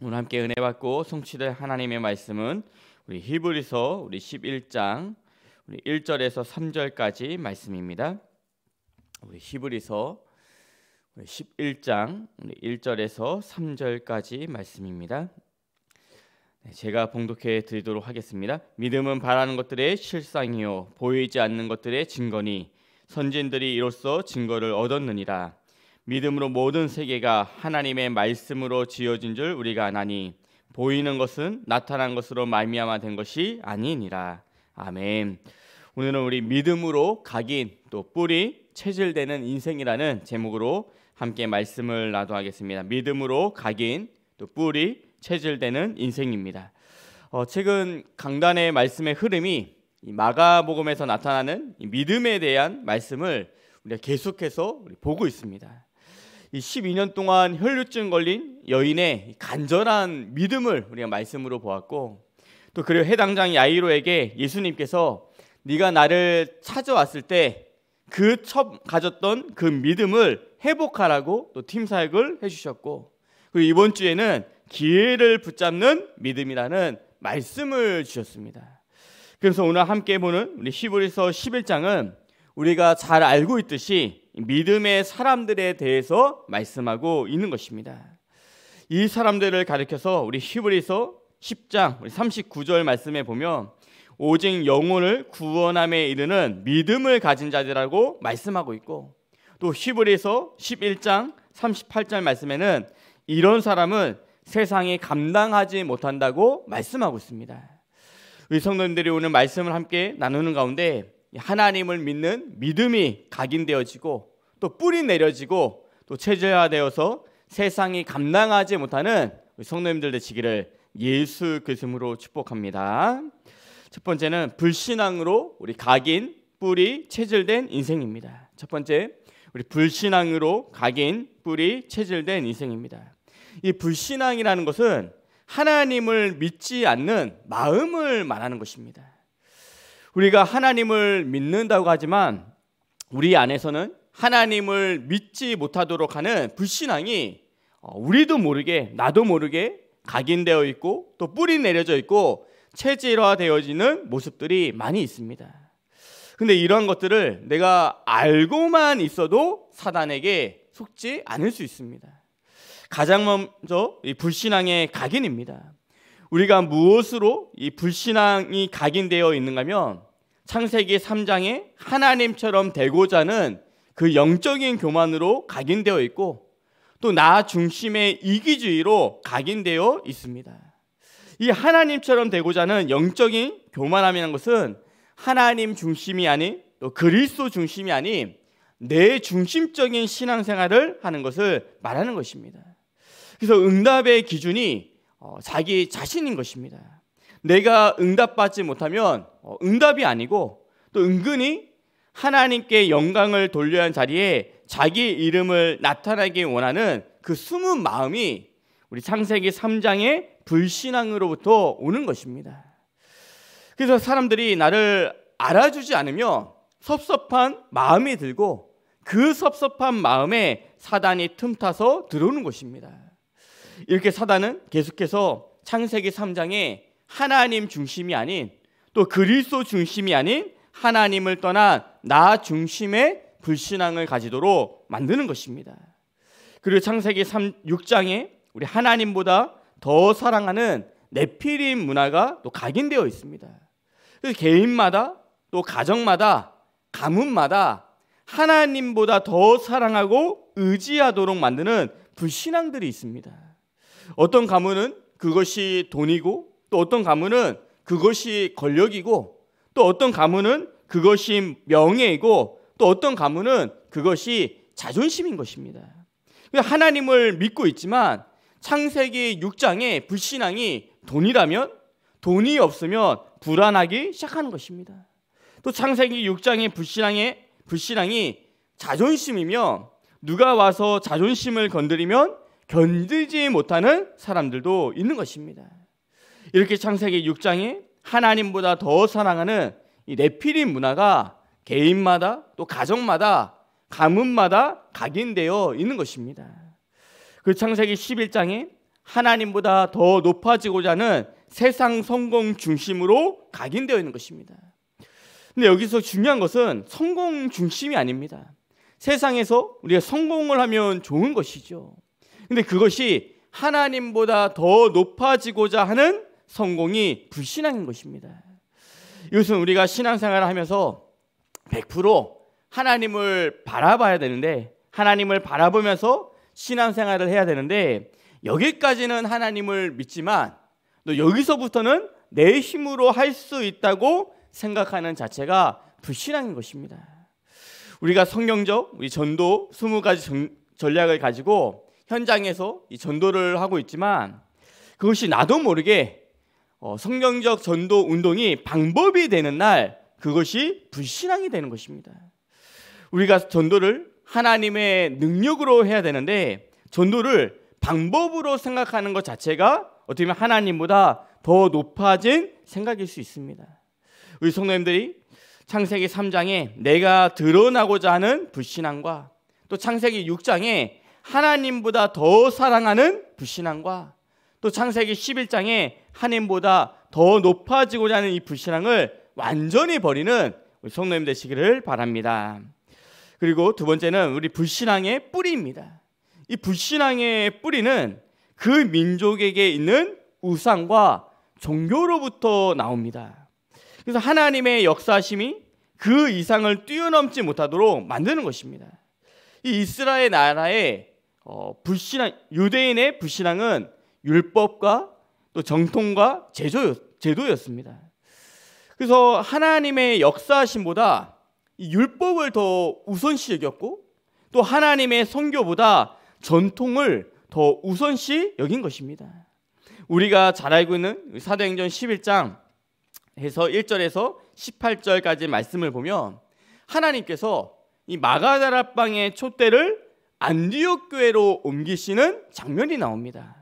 오늘 함께 은혜 받고 성취될 하나님의 말씀은 우리 히브리서 우리 11장 우리 1절에서 3절까지 말씀입니다. 우리 히브리서 11장 우리 1절에서 3절까지 말씀입니다. 네, 제가 봉독해 드리도록 하겠습니다. 믿음은 바라는 것들의 실상이요 보이지 않는 것들의 증거니 선진들이 이로써 증거를 얻었느니라. 믿음으로 모든 세계가 하나님의 말씀으로 지어진 줄 우리가 아나니 보이는 것은 나타난 것으로 말미암아 된 것이 아니니라. 아멘. 오늘은 우리 믿음으로 각인 또 뿌리 체질되는 인생이라는 제목으로 함께 말씀을 나도하겠습니다. 믿음으로 각인 또 뿌리 체질되는 인생입니다. 어, 최근 강단의 말씀의 흐름이 이 마가복음에서 나타나는 이 믿음에 대한 말씀을 우리가 계속해서 우리 보고 있습니다. 12년 동안 혈류증 걸린 여인의 간절한 믿음을 우리가 말씀으로 보았고 또 그리고 해당장 야이로에게 예수님께서 네가 나를 찾아왔을 때 그 첫 가졌던 그 믿음을 회복하라고 또 팀 사역을 해주셨고 그리고 이번 주에는 기회를 붙잡는 믿음이라는 말씀을 주셨습니다. 그래서 오늘 함께 보는 우리 히브리서 11장은 우리가 잘 알고 있듯이 믿음의 사람들에 대해서 말씀하고 있는 것입니다. 이 사람들을 가리켜서 우리 히브리서 10장 39절 말씀에 보면 오직 영혼을 구원함에 이르는 믿음을 가진 자들이라고 말씀하고 있고 또 히브리서 11장 38절 말씀에는 이런 사람은 세상이 감당하지 못한다고 말씀하고 있습니다. 우 성도님들이 오늘 말씀을 함께 나누는 가운데 하나님을 믿는 믿음이 각인되어지고 또 뿌리 내려지고 또 체제화되어서 세상이 감당하지 못하는 성도님들 되시기를 예수 그리스도로 축복합니다. 첫 번째는 불신앙으로 우리 각인 뿌리 체질된 인생입니다. 첫 번째 우리 불신앙으로 각인 뿌리 체질된 인생입니다. 이 불신앙이라는 것은 하나님을 믿지 않는 마음을 말하는 것입니다. 우리가 하나님을 믿는다고 하지만 우리 안에서는 하나님을 믿지 못하도록 하는 불신앙이 어, 우리도 모르게 나도 모르게 각인되어 있고 또 뿌리 내려져 있고 체질화되어지는 모습들이 많이 있습니다. 근데 이러한 것들을 내가 알고만 있어도 사단에게 속지 않을 수 있습니다. 가장 먼저 이 불신앙의 각인입니다. 우리가 무엇으로 이 불신앙이 각인되어 있는가 면 창세기 3장에 하나님처럼 되고자 하는 그 영적인 교만으로 각인되어 있고 또 나 중심의 이기주의로 각인되어 있습니다. 이 하나님처럼 되고자 하는 영적인 교만함이라는 것은 하나님 중심이 아닌 또 그리스도 중심이 아닌 내 중심적인 신앙생활을 하는 것을 말하는 것입니다. 그래서 응답의 기준이 어, 자기 자신인 것입니다. 내가 응답받지 못하면 어, 응답이 아니고 또 은근히 하나님께 영광을 돌려야 하 자리에 자기 이름을 나타내기 원하는 그 숨은 마음이 우리 창세기 3장의 불신앙으로부터 오는 것입니다. 그래서 사람들이 나를 알아주지 않으며 섭섭한 마음이 들고 그 섭섭한 마음에 사단이 틈타서 들어오는 것입니다. 이렇게 사단은 계속해서 창세기 3장에 하나님 중심이 아닌 또 그리스도 중심이 아닌 하나님을 떠나나 중심의 불신앙을 가지도록 만드는 것입니다. 그리고 창세기 3, 6장에 우리 하나님보다 더 사랑하는 네피림 문화가 또 각인되어 있습니다. 그래서 개인마다 또 가정마다 가문마다 하나님보다 더 사랑하고 의지하도록 만드는 불신앙들이 있습니다. 어떤 가문은 그것이 돈이고 또 어떤 가문은 그것이 권력이고 또 어떤 가문은 그것이 명예이고 또 어떤 가문은 그것이 자존심인 것입니다. 하나님을 믿고 있지만 창세기 6장의 불신앙이 돈이라면 돈이 없으면 불안하기 시작하는 것입니다. 또 창세기 6장의 불신앙의 불신앙이 자존심이며 누가 와서 자존심을 건드리면 견디지 못하는 사람들도 있는 것입니다. 이렇게 창세기 6장에 하나님보다 더 사랑하는 이 네피림 문화가 개인마다 또 가정마다 가문마다 각인되어 있는 것입니다. 그 창세기 11장에 하나님보다 더 높아지고자 하는 세상 성공 중심으로 각인되어 있는 것입니다. 근데 여기서 중요한 것은 성공 중심이 아닙니다. 세상에서 우리가 성공을 하면 좋은 것이죠. 근데 그것이 하나님보다 더 높아지고자 하는 성공이 불신앙인 것입니다. 이것은 우리가 신앙생활을 하면서 100% 하나님을 바라봐야 되는데 하나님을 바라보면서 신앙생활을 해야 되는데 여기까지는 하나님을 믿지만 또 여기서부터는 내 힘으로 할 수 있다고 생각하는 자체가 불신앙인 것입니다. 우리가 성경적 우리 전도 20가지 전, 전략을 가지고 현장에서 이 전도를 하고 있지만 그것이 나도 모르게 어, 성경적 전도 운동이 방법이 되는 날 그것이 불신앙이 되는 것입니다. 우리가 전도를 하나님의 능력으로 해야 되는데 전도를 방법으로 생각하는 것 자체가 어떻게 보면 하나님보다 더 높아진 생각일 수 있습니다. 우리 성도님들이 창세기 3장에 내가 드러나고자 하는 불신앙과 또 창세기 6장에 하나님보다 더 사랑하는 불신앙과 또 창세기 11장에 하나님보다 더 높아지고자 하는 이 불신앙을 완전히 버리는 우리 성도님 되시기를 바랍니다. 그리고 두 번째는 우리 불신앙의 뿌리입니다. 이 불신앙의 뿌리는 그 민족에게 있는 우상과 종교로부터 나옵니다. 그래서 하나님의 역사심이 그 이상을 뛰어넘지 못하도록 만드는 것입니다. 이 이스라엘 나라의 어, 불신앙 유대인의 불신앙은 율법과 또 정통과 제조였, 제도였습니다. 그래서 하나님의 역사심보다 율법을 더 우선시 여겼고 또 하나님의 선교보다 전통을 더 우선시 여긴 것입니다. 우리가 잘 알고 있는 사도행전 11장 해서 1절에서 18절까지 말씀을 보면 하나님께서 이 마가다라 방의 촛대를 안디옥 교회로 옮기시는 장면이 나옵니다.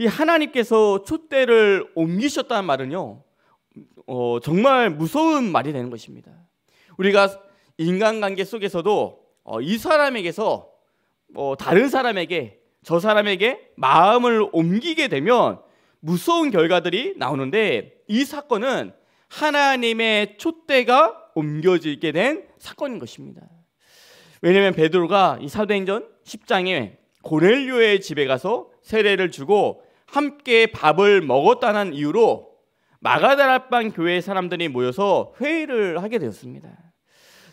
이 하나님께서 촛대를 옮기셨다는 말은요, 어, 정말 무서운 말이 되는 것입니다. 우리가 인간관계 속에서도 어, 이 사람에게서 어, 다른 사람에게 저 사람에게 마음을 옮기게 되면 무서운 결과들이 나오는데 이 사건은 하나님의 촛대가 옮겨지게 된 사건인 것입니다. 왜냐하면 베드로가 이 사도행전 10장에 고넬료의 집에 가서 세례를 주고 함께 밥을 먹었다는 이유로 마가다라반 교회 의 사람들이 모여서 회의를 하게 되었습니다.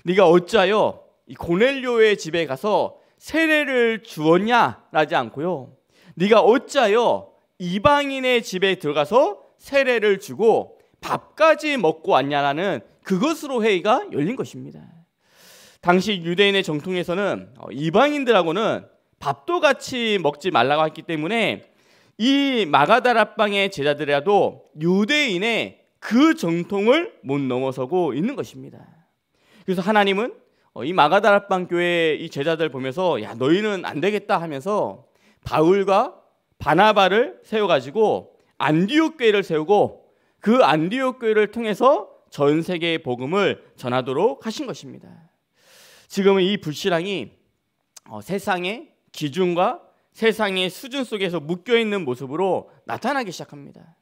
네가 어찌하여 고넬료의 집에 가서 세례를 주었냐 라지 않고요. 네가 어찌하여 이방인의 집에 들어가서 세례를 주고 밥까지 먹고 왔냐라는 그것으로 회의가 열린 것입니다. 당시 유대인의 정통에서는 어, 이방인들하고는 밥도 같이 먹지 말라고 했기 때문에 이 마가다라방의 제자들이라도 유대인의 그 정통을 못 넘어서고 있는 것입니다. 그래서 하나님은 어, 이 마가다라방 교회 이 제자들 보면서 야 너희는 안 되겠다 하면서 바울과 바나바를 세워가지고 안디옥 교회를 세우고 그 안디옥 교회를 통해서 전 세계의 복음을 전하도록 하신 것입니다. 지금은 이 불신앙이 어, 세상의 기준과 세상의 수준 속에서 묶여 있는 모습으로 나타나기 시작합니다.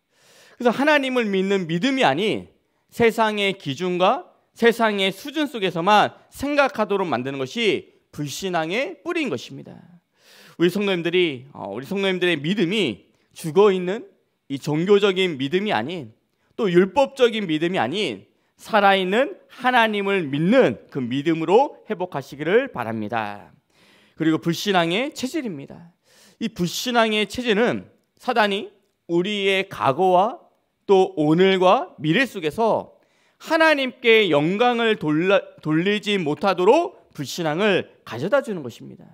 그래서 하나님을 믿는 믿음이 아닌 세상의 기준과 세상의 수준 속에서만 생각하도록 만드는 것이 불신앙의 뿌리인 것입니다. 우리 성도님들이 어, 우리 성도님들의 믿음이 죽어 있는 이 종교적인 믿음이 아닌 또 율법적인 믿음이 아닌 살아있는 하나님을 믿는 그 믿음으로 회복하시기를 바랍니다. 그리고 불신앙의 체질입니다. 이 불신앙의 체제는 사단이 우리의 과거와 또 오늘과 미래 속에서 하나님께 영광을 돌라, 돌리지 못하도록 불신앙을 가져다 주는 것입니다.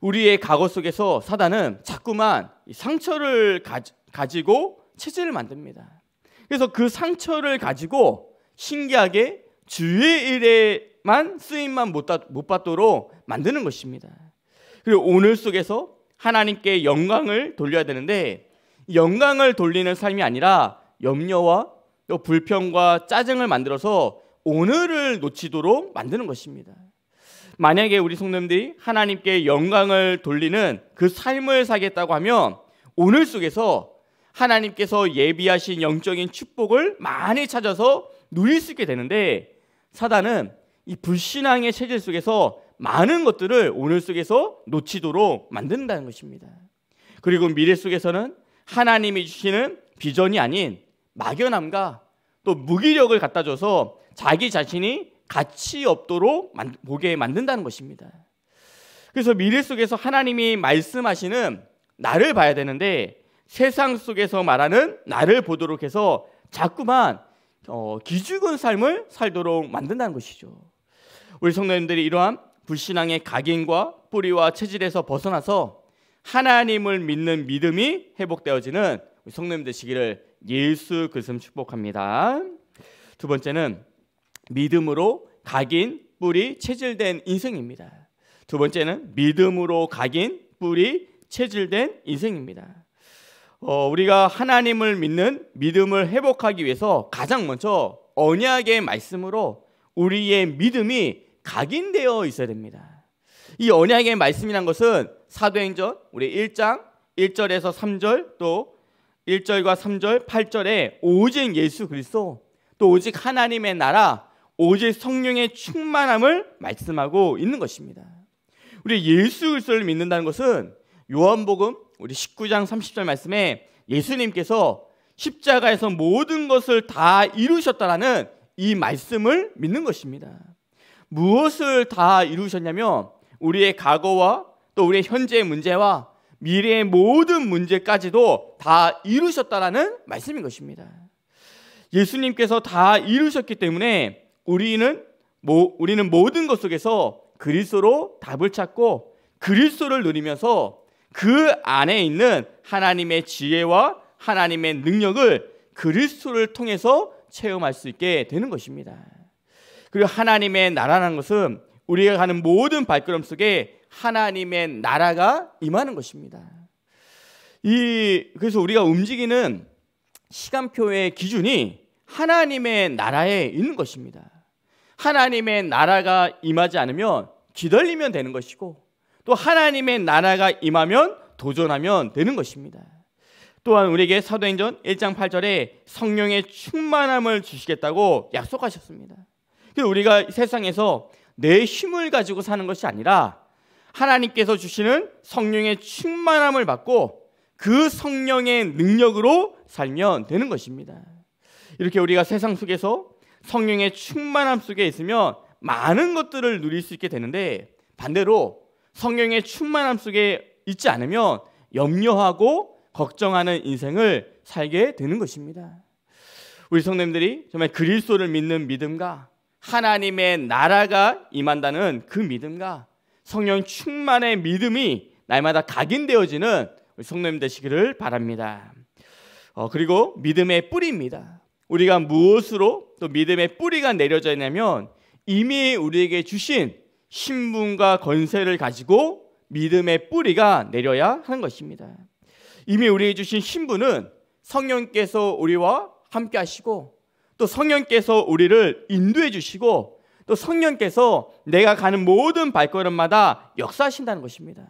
우리의 과거 속에서 사단은 자꾸만 상처를 가지, 고 체질을 만듭니다. 그래서 그 상처를 가지고 신기하게 주의 일에만 쓰임만 못, 못 받도록 만드는 것입니다. 그리고 오늘 속에서 하나님께 영광을 돌려야 되는데 영광을 돌리는 삶이 아니라 염려와 또 불평과 짜증을 만들어서 오늘을 놓치도록 만드는 것입니다. 만약에 우리 성님들이 하나님께 영광을 돌리는 그 삶을 살겠다고 하면 오늘 속에서 하나님께서 예비하신 영적인 축복을 많이 찾아서 누릴 수 있게 되는데 사단은 이 불신앙의 체질 속에서 많은 것들을 오늘 속에서 놓치도록 만든다는 것입니다. 그리고 미래 속에서는 하나님이 주시는 비전이 아닌 막연함과 또 무기력을 갖다 줘서 자기 자신이 가치 없도록 보게 만든다는 것입니다. 그래서 미래 속에서 하나님이 말씀하시는 나를 봐야 되는데 세상 속에서 말하는 나를 보도록 해서 자꾸만 어, 기죽은 삶을 살도록 만든다는 것이죠. 우리 성도님들이 이러한 불신앙의 각인과 뿌리와 체질에서 벗어나서 하나님을 믿는 믿음이 회복되어지는 성님 되시기를 예수 그슴 축복합니다. 두 번째는 믿음으로 각인 뿌리 체질된 인생입니다. 두 번째는 믿음으로 각인 뿌리 체질된 인생입니다. 어, 우리가 하나님을 믿는 믿음을 회복하기 위해서 가장 먼저 언약의 말씀으로 우리의 믿음이 각인되어 있어야 됩니다. 이 언약의 말씀이란 것은 사도행전 우리 1장 1절에서 3절 또 1절과 3절 8절에 오직 예수 그리스도 또 오직 하나님의 나라 오직 성령의 충만함을 말씀하고 있는 것입니다. 우리 예수 그리스도를 믿는다는 것은 요한복음 우리 19장 30절 말씀에 예수님께서 십자가에서 모든 것을 다 이루셨다라는 이 말씀을 믿는 것입니다. 무엇을 다 이루셨냐면 우리의 과거와 또 우리의 현재의 문제와 미래의 모든 문제까지도 다 이루셨다라는 말씀인 것입니다. 예수님께서 다 이루셨기 때문에 우리는 뭐, 우리는 모든 것 속에서 그리스도로 답을 찾고 그리스도를 누리면서 그 안에 있는 하나님의 지혜와 하나님의 능력을 그리스도를 통해서 체험할 수 있게 되는 것입니다. 그리고 하나님의 나라라는 것은 우리가 가는 모든 발걸음 속에 하나님의 나라가 임하는 것입니다. 이 그래서 우리가 움직이는 시간표의 기준이 하나님의 나라에 있는 것입니다. 하나님의 나라가 임하지 않으면 기다리면 되는 것이고 또 하나님의 나라가 임하면 도전하면 되는 것입니다. 또한 우리에게 사도행전 1장 8절에 성령의 충만함을 주시겠다고 약속하셨습니다. 우리가 세상에서 내 힘을 가지고 사는 것이 아니라 하나님께서 주시는 성령의 충만함을 받고 그 성령의 능력으로 살면 되는 것입니다. 이렇게 우리가 세상 속에서 성령의 충만함 속에 있으면 많은 것들을 누릴 수 있게 되는데 반대로 성령의 충만함 속에 있지 않으면 염려하고 걱정하는 인생을 살게 되는 것입니다. 우리 성님들이 정말 그리스도를 믿는 믿음과 하나님의 나라가 임한다는 그 믿음과 성령 충만의 믿음이 날마다 각인되어지는 우리 성도님 되시기를 바랍니다. 어, 그리고 믿음의 뿌리입니다. 우리가 무엇으로 또 믿음의 뿌리가 내려져 있냐면 이미 우리에게 주신 신분과 권세를 가지고 믿음의 뿌리가 내려야 하는 것입니다. 이미 우리에게 주신 신분은 성령께서 우리와 함께 하시고 또 성령께서 우리를 인도해 주시고 또 성령께서 내가 가는 모든 발걸음마다 역사하신다는 것입니다.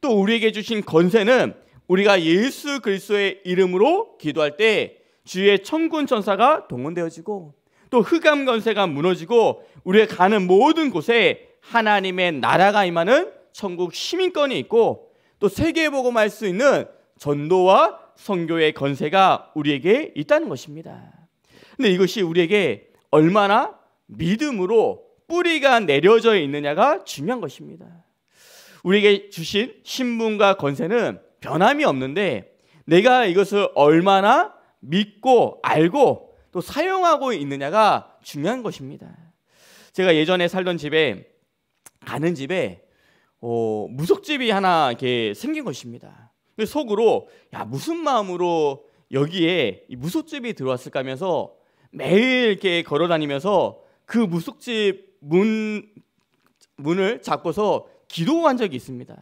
또 우리에게 주신 건세는 우리가 예수 그리스도의 이름으로 기도할 때 주의 천군 천사가 동원되어지고 또 흑암 건세가 무너지고 우리의 가는 모든 곳에 하나님의 나라가 임하는 천국 시민권이 있고 또 세계에 복음할 수 있는 전도와 선교의 건세가 우리에게 있다는 것입니다. 근데 이것이 우리에게 얼마나 믿음으로 뿌리가 내려져 있느냐가 중요한 것입니다. 우리에게 주신 신분과 권세는 변함이 없는데 내가 이것을 얼마나 믿고 알고 또 사용하고 있느냐가 중요한 것입니다. 제가 예전에 살던 집에 가는 집에 어, 무속집이 하나 이렇게 생긴 것입니다. 속으로 야 무슨 마음으로 여기에 무속집이 들어왔을까 하면서 매일 이렇게 걸어 다니면서 그 무속집 문 문을 잡고서 기도한 적이 있습니다.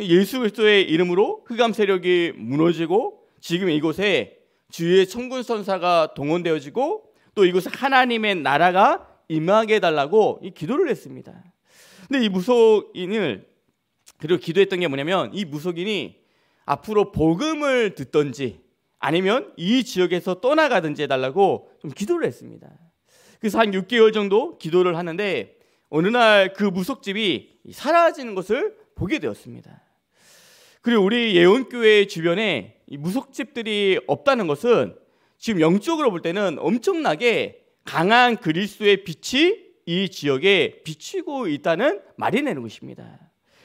예수 그리스도의 이름으로 흑암 세력이 무너지고 지금 이곳에 주의 천군 선사가 동원되어지고 또 이곳에 하나님의 나라가 임하게 달라고이 기도를 했습니다. 근데 이 무속인을 그리고 기도했던 게 뭐냐면 이 무속인이 앞으로 복음을 듣던지 아니면 이 지역에서 떠나가든지 해달라고 좀 기도를 했습니다. 그래서 한 6개월 정도 기도를 하는데 어느 날 그 무속집이 사라지는 것을 보게 되었습니다. 그리고 우리 예원교회 주변에 무속집들이 없다는 것은 지금 영적으로 볼 때는 엄청나게 강한 그리스도의 빛이 이 지역에 비치고 있다는 말이 내는 것입니다.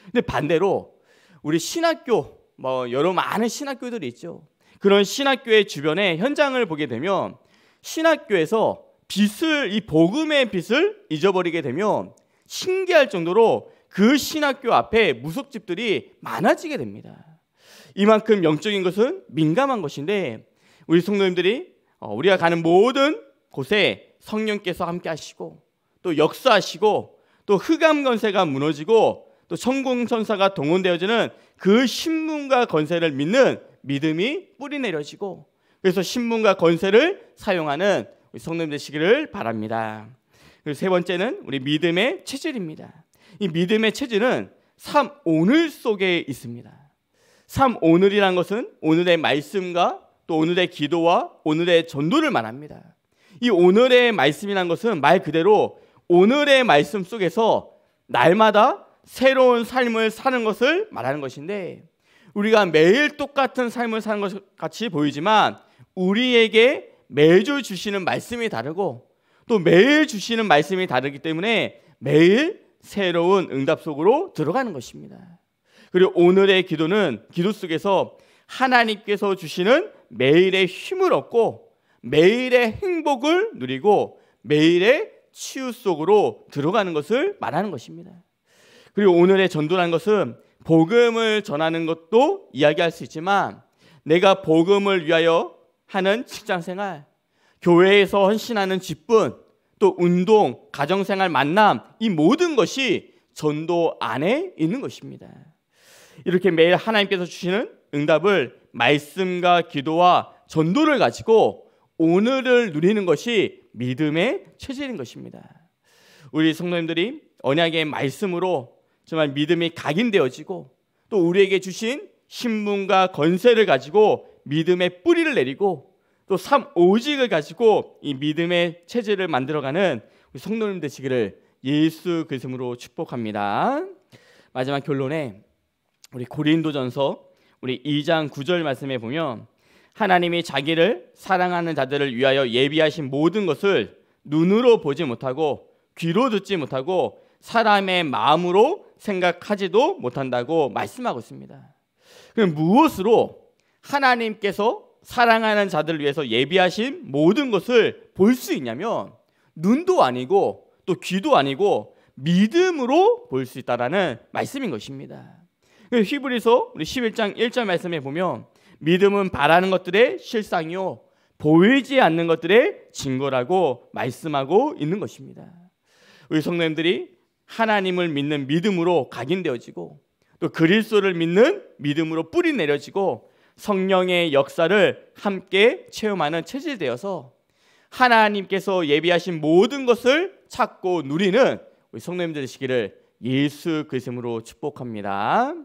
근데 반대로 우리 신학교 뭐 여러 많은 신학교들이 있죠. 그런 신학교의 주변에 현장을 보게 되면 신학교에서 빛을 이 복음의 빛을 잊어버리게 되면 신기할 정도로 그 신학교 앞에 무속집들이 많아지게 됩니다. 이만큼 영적인 것은 민감한 것인데 우리 성도님들이 어, 우리가 가는 모든 곳에 성령께서 함께 하시고 또 역사하시고 또 흑암 건세가 무너지고 또 천공 천사가 동원되어지는 그 신문과 건세를 믿는 믿음이 뿌리 내려지고 그래서 신문과 권세를 사용하는 성령 되시기를 바랍니다. 그리고 세 번째는 우리 믿음의 체질입니다. 이 믿음의 체질은 삶 오늘 속에 있습니다. 삶 오늘이란 것은 오늘의 말씀과 또 오늘의 기도와 오늘의 전도를 말합니다. 이 오늘의 말씀이란 것은 말 그대로 오늘의 말씀 속에서 날마다 새로운 삶을 사는 것을 말하는 것인데 우리가 매일 똑같은 삶을 사는 것 같이 보이지만 우리에게 매주 주시는 말씀이 다르고 또 매일 주시는 말씀이 다르기 때문에 매일 새로운 응답 속으로 들어가는 것입니다. 그리고 오늘의 기도는 기도 속에서 하나님께서 주시는 매일의 힘을 얻고 매일의 행복을 누리고 매일의 치유 속으로 들어가는 것을 말하는 것입니다. 그리고 오늘의 전도란 것은 복음을 전하는 것도 이야기할 수 있지만 내가 복음을 위하여 하는 직장 생활, 교회에서 헌신하는 직분, 또 운동, 가정생활, 만남, 이 모든 것이 전도 안에 있는 것입니다. 이렇게 매일 하나님께서 주시는 응답을 말씀과 기도와 전도를 가지고 오늘을 누리는 것이 믿음의 체질인 것입니다. 우리 성도님들이 언약의 말씀으로 정말 믿음이 각인되어지고 또 우리에게 주신 신분과 건세를 가지고 믿음의 뿌리를 내리고 또삼 오직을 가지고 이 믿음의 체제를 만들어가는 우리 성도님 되시기를 예수 그리스도로 축복합니다. 마지막 결론에 우리 고린도전서 우리 2장 9절 말씀에 보면 하나님이 자기를 사랑하는 자들을 위하여 예비하신 모든 것을 눈으로 보지 못하고 귀로 듣지 못하고 사람의 마음으로 생각하지도 못한다고 말씀하고 있습니다. 그럼 무엇으로 하나님께서 사랑하는 자들을 위해서 예비하신 모든 것을 볼 수 있냐면 눈도 아니고 또 귀도 아니고 믿음으로 볼 수 있다라는 말씀인 것입니다. 그 히브리서 11장 1절 말씀에 보면 믿음은 바라는 것들의 실상이요 보이지 않는 것들의 증거라고 말씀하고 있는 것입니다. 우리 성도님들이 하나님을 믿는 믿음으로 각인되어지고 또 그리스도를 믿는 믿음으로 뿌리 내려지고 성령의 역사를 함께 체험하는 체질되어서 하나님께서 예비하신 모든 것을 찾고 누리는 우리 성도님들 되시기를 예수 그리스도로 축복합니다.